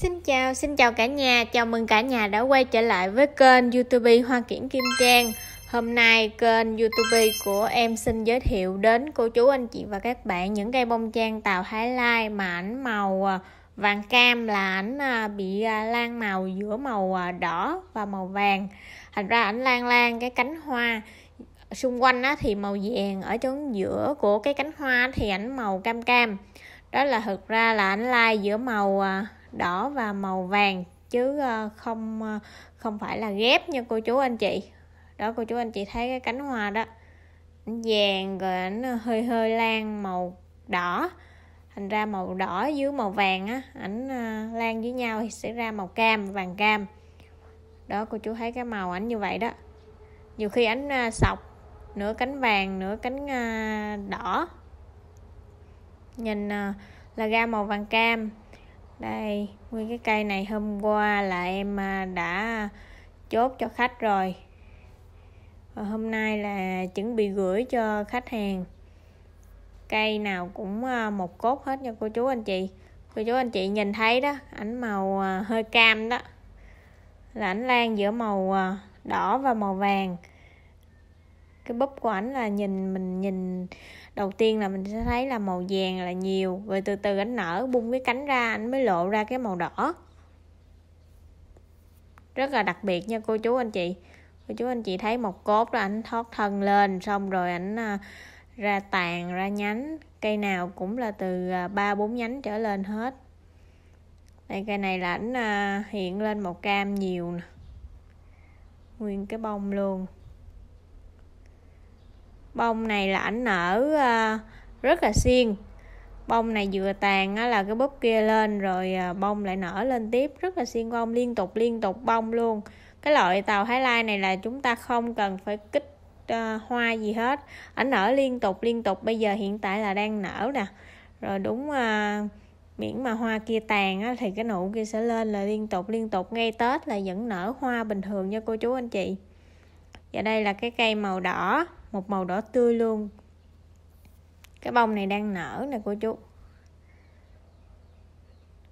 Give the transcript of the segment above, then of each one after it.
Xin chào, xin chào cả nhà, chào mừng cả nhà đã quay trở lại với kênh YouTube Hoa Kiển Kim Trang. Hôm nay kênh YouTube của em xin giới thiệu đến cô chú anh chị và các bạn những cây bông trang tàu Thái Lai mà ảnh màu à, vàng cam là ảnh à, bị à, lan màu giữa màu đỏ và màu vàng. Thành ra ảnh lan lan cái cánh hoa xung quanh á, thì màu vàng ở chỗ giữa của cái cánh hoa thì ảnh màu cam cam đó là thực ra là ảnh lai giữa màu đỏ và màu vàng chứ ờ, không ờ, không phải là ghép nha cô chú anh chị đó cô chú anh chị thấy cái cánh hoa đó vàng rồi ảnh hơi hơi lan màu đỏ thành ra màu đỏ dưới màu vàng á ảnh ờ, lan với nhau thì sẽ ra màu cam vàng cam đó cô chú thấy cái màu ảnh như vậy đó nhiều khi ảnh sọc nửa cánh vàng nửa cánh đỏ nhìn là ra màu vàng cam đây nguyên cái cây này hôm qua là em à, đã chốt cho khách rồi và hôm nay là chuẩn bị gửi cho khách hàng cây nào cũng à, một cốt hết nha cô chú anh chị cô chú anh chị nhìn thấy đó ảnh màu à, hơi cam đó là ảnh lan giữa màu đỏ và màu vàng cái búp của ảnh là nhìn mình nhìn đầu tiên là mình sẽ thấy là màu vàng là nhiều rồi từ từ ảnh nở bung cái cánh ra ảnh mới lộ ra cái màu đỏ rất là đặc biệt nha cô chú anh chị cô chú anh chị thấy một cốt rồi ảnh thoát thân lên xong rồi ảnh à, ra tàn ra nhánh cây nào cũng là từ à, ba bốn nhánh trở lên hết đây cây này là ảnh à, hiện lên màu cam nhiều nè nguyên cái bông luôn bông này là ảnh nở ờ, rất là xiên bông này vừa tàn là cái búp kia lên rồi ờ, bông lại nở lên tiếp rất là xiên bông liên tục liên tục bông luôn cái loại tàu thái lai này là chúng ta không cần phải kích ờ, hoa gì hết ảnh nở liên tục liên tục bây giờ hiện tại là đang nở nè rồi đúng uh, miễn mà hoa kia tàn á, thì cái nụ kia sẽ lên là liên tục liên tục ngay tết là vẫn nở hoa bình thường nha cô chú anh chị và đây là cái cây màu đỏ một màu đỏ tươi luôn cái bông này đang nở nè cô chú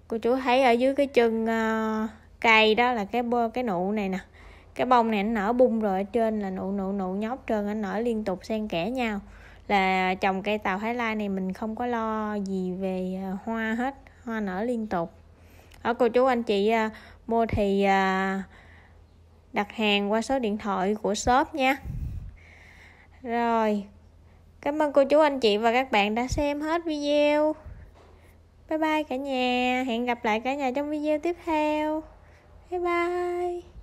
cô chú thấy ở dưới cái chân ờ, cây đó là cái cái nụ này nè cái bông này nó nở bung rồi ở trên là nụ nụ nụ nhóc trơn nó nở liên tục xen kẽ nhau là trồng cây tàu thái lai này mình không có lo gì về ờ, hoa hết hoa nở liên tục ở cô chú anh chị ờ, mua thì đặt hàng qua số điện thoại của shop nha rồi cảm ơn cô chú anh chị và các bạn đã xem hết video bye bye cả nhà hẹn gặp lại cả nhà trong video tiếp theo bye bye